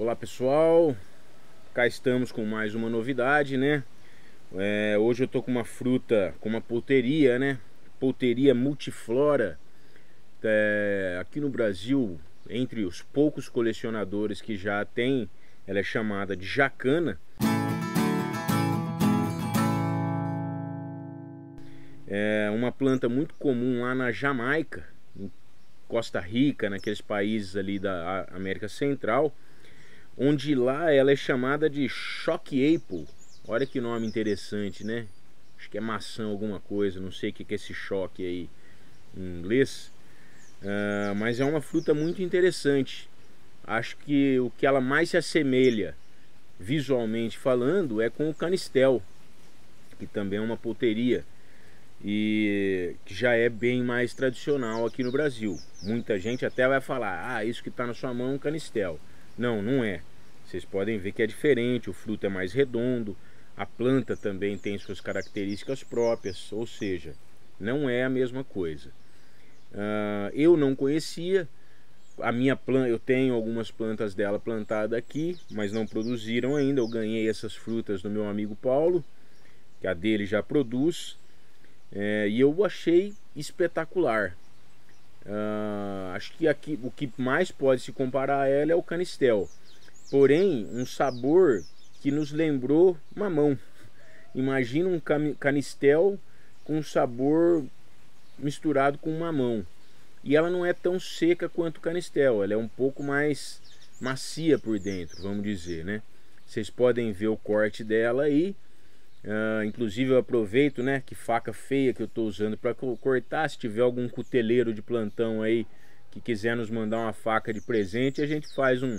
Olá pessoal, cá estamos com mais uma novidade, né? É, hoje eu tô com uma fruta, com uma polteria, né? Polteria multiflora. É, aqui no Brasil, entre os poucos colecionadores que já tem, ela é chamada de jacana. É uma planta muito comum lá na Jamaica, em Costa Rica, naqueles países ali da América Central onde lá ela é chamada de Shock Apple. Olha que nome interessante, né? Acho que é maçã alguma coisa, não sei o que é esse choque aí em inglês. Uh, mas é uma fruta muito interessante. Acho que o que ela mais se assemelha, visualmente falando, é com o canistel, que também é uma poteria e que já é bem mais tradicional aqui no Brasil. Muita gente até vai falar: ah, isso que está na sua mão é um canistel. Não, não é. Vocês podem ver que é diferente, o fruto é mais redondo, a planta também tem suas características próprias, ou seja, não é a mesma coisa. Uh, eu não conhecia a minha planta, eu tenho algumas plantas dela plantada aqui, mas não produziram ainda. Eu ganhei essas frutas do meu amigo Paulo, que a dele já produz, é, e eu achei espetacular. Uh, acho que aqui o que mais pode se comparar a ela é o canistel. Porém, um sabor que nos lembrou mamão. Imagina um canistel com sabor misturado com mamão. E ela não é tão seca quanto o canistel, ela é um pouco mais macia por dentro, vamos dizer, né? Vocês podem ver o corte dela aí. E Uh, inclusive eu aproveito, né, que faca feia que eu estou usando para cortar. Se tiver algum cuteleiro de plantão aí que quiser nos mandar uma faca de presente, a gente faz um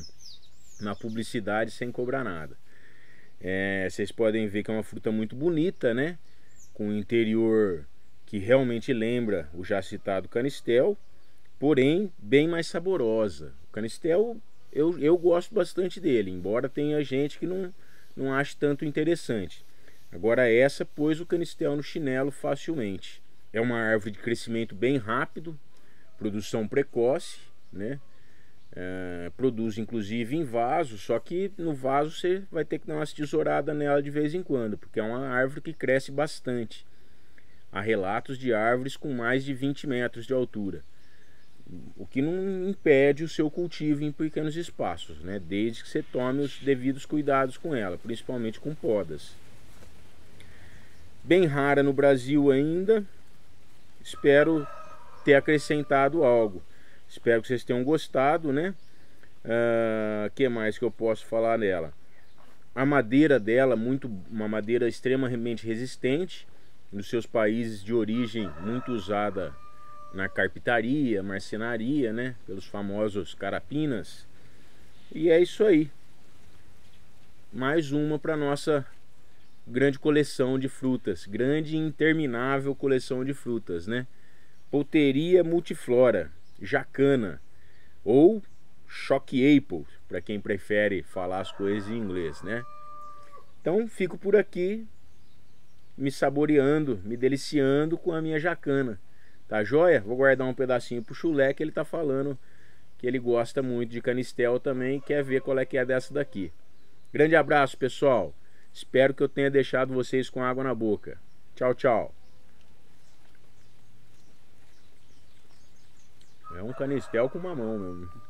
na publicidade sem cobrar nada. É, vocês podem ver que é uma fruta muito bonita, né? Com o interior que realmente lembra o já citado canistel, porém bem mais saborosa. O canistel eu, eu gosto bastante dele, embora tenha gente que não, não ache tanto interessante. Agora essa pôs o canistel no chinelo facilmente. É uma árvore de crescimento bem rápido, produção precoce, né? É, produz inclusive em vaso, só que no vaso você vai ter que dar uma tesourada nela de vez em quando, porque é uma árvore que cresce bastante. Há relatos de árvores com mais de 20 metros de altura, o que não impede o seu cultivo em pequenos espaços, né? desde que você tome os devidos cuidados com ela, principalmente com podas bem rara no Brasil ainda. Espero ter acrescentado algo. Espero que vocês tenham gostado, né? O uh, ah, que mais que eu posso falar nela? A madeira dela, muito, uma madeira extremamente resistente, nos seus países de origem, muito usada na carpintaria, marcenaria, né? Pelos famosos carapinas. E é isso aí. Mais uma para nossa grande coleção de frutas, grande e interminável coleção de frutas, né? Polteria multiflora, jacana ou choque apple, para quem prefere falar as coisas em inglês, né? Então fico por aqui me saboreando, me deliciando com a minha jacana. Tá joia? Vou guardar um pedacinho pro chulé que ele tá falando que ele gosta muito de canistel também, quer ver qual é que é dessa daqui. Grande abraço, pessoal. Espero que eu tenha deixado vocês com água na boca. Tchau, tchau. É um canistel com uma mão mesmo.